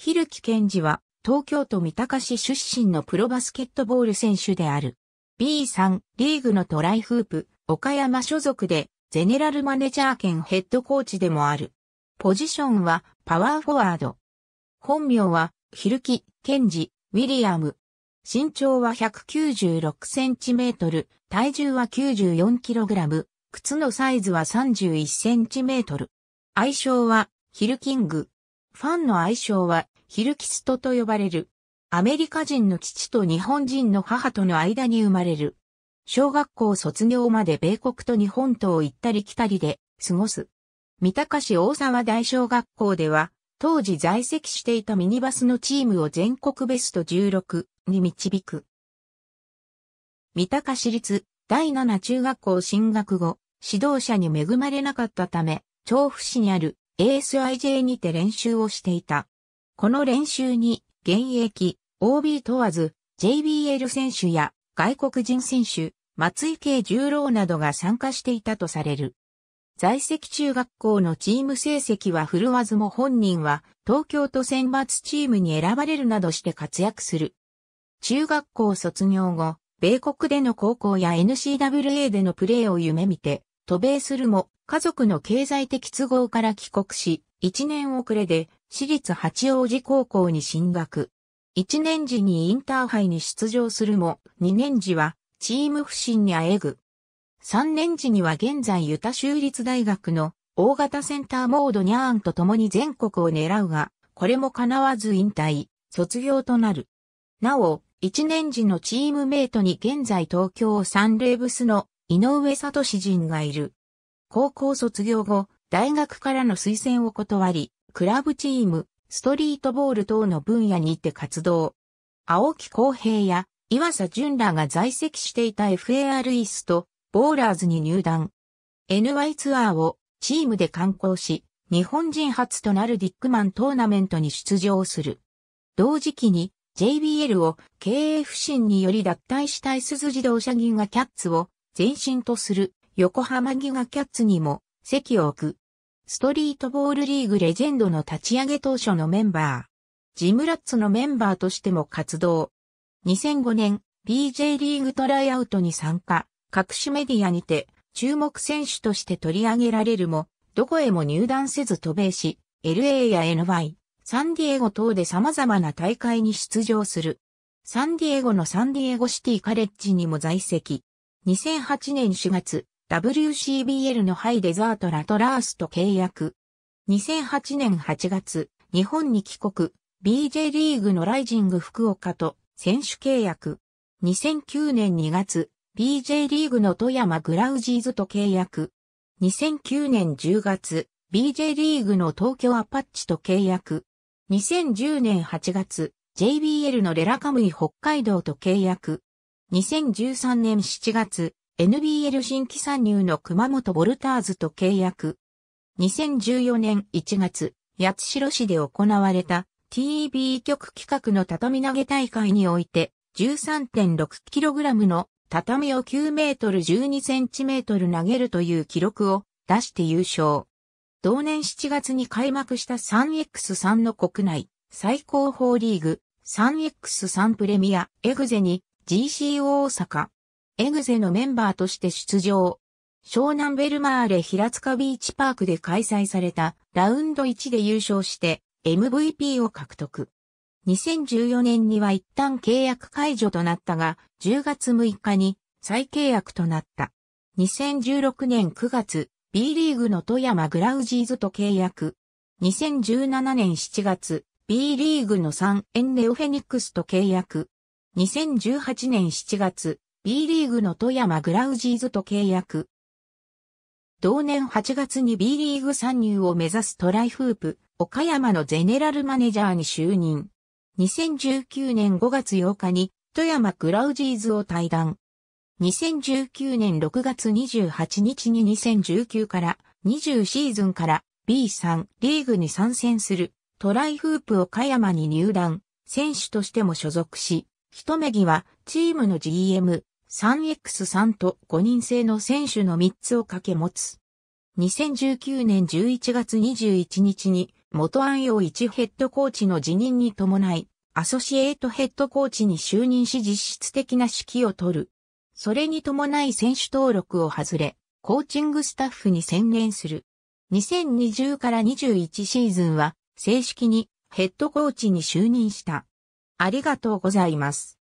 ひるき健二は、東京都三鷹市出身のプロバスケットボール選手である。B3 リーグのトライフープ、岡山所属で、ゼネラルマネジャー兼ヘッドコーチでもある。ポジションは、パワーフォワード。本名は、ヒルキ、ケンジ、ウィリアム。身長は196センチメートル、体重は94キログラム、靴のサイズは31センチメートル。愛称は、ヒルキング。ファンの愛称はヒルキストと呼ばれる。アメリカ人の父と日本人の母との間に生まれる。小学校卒業まで米国と日本とを行ったり来たりで過ごす。三鷹市大沢大小学校では、当時在籍していたミニバスのチームを全国ベスト16に導く。三鷹市立第7中学校進学後、指導者に恵まれなかったため、調布市にある ASIJ にて練習をしていた。この練習に、現役、OB 問わず、JBL 選手や外国人選手、松井慶十郎などが参加していたとされる。在籍中学校のチーム成績は振るわずも本人は東京都選抜チームに選ばれるなどして活躍する。中学校卒業後、米国での高校や NCWA でのプレーを夢見て、渡米するも家族の経済的都合から帰国し、1年遅れで私立八王子高校に進学。1年時にインターハイに出場するも、2年時はチーム不振にあえぐ。3年時には現在ユタ州立大学の大型センターモードニャーンと共に全国を狙うが、これも叶わず引退、卒業となる。なお、1年時のチームメイトに現在東京サンレーブスの井上聡人がいる。高校卒業後、大学からの推薦を断り、クラブチーム、ストリートボール等の分野にて活動。青木公平や岩佐淳らが在籍していた FAR イースト、ボーラーズに入団。NY ツアーをチームで観光し、日本人初となるディックマントーナメントに出場する。同時期に JBL を経営不振により脱退したい鈴自動車銀がキャッツを前身とする横浜ギガキャッツにも席を置く。ストリートボールリーグレジェンドの立ち上げ当初のメンバー。ジムラッツのメンバーとしても活動。2005年、BJ リーグトライアウトに参加。各種メディアにて、注目選手として取り上げられるも、どこへも入団せず渡米し、LA や NY、サンディエゴ等で様々な大会に出場する。サンディエゴのサンディエゴシティカレッジにも在籍。2008年4月、WCBL のハイデザートラトラースと契約。2008年8月、日本に帰国、BJ リーグのライジング福岡と選手契約。2009年2月、BJ リーグの富山グラウジーズと契約。2009年10月、BJ リーグの東京アパッチと契約。2010年8月、JBL のレラカムイ北海道と契約。2013年7月、NBL 新規参入の熊本ボルターズと契約。2014年1月、八代市で行われた TB 局企画の畳投げ大会において 13.6kg の畳を9メートル12センチメートル投げるという記録を出して優勝。同年7月に開幕した 3X3 の国内最高峰リーグ 3X3 プレミアエグゼに GC 大阪エグゼのメンバーとして出場。湘南ベルマーレ平塚ビーチパークで開催されたラウンド1で優勝して MVP を獲得。2014年には一旦契約解除となったが、10月6日に再契約となった。2016年9月、B リーグの富山グラウジーズと契約。2017年7月、B リーグの3エンネオフェニックスと契約。2018年7月、B リーグの富山グラウジーズと契約。同年8月に B リーグ参入を目指すトライフープ、岡山のゼネラルマネジャーに就任。2019年5月8日に富山グラウジーズを退団。2019年6月28日に2019から20シーズンから B3 リーグに参戦するトライフープ岡山に入団、選手としても所属し、一目ぎはチームの GM、3X3 と5人制の選手の3つを掛け持つ。2019年11月21日に元安陽一ヘッドコーチの辞任に伴い、アソシエイトヘッドコーチに就任し実質的な指揮を取る。それに伴い選手登録を外れ、コーチングスタッフに専念する。2020から21シーズンは正式にヘッドコーチに就任した。ありがとうございます。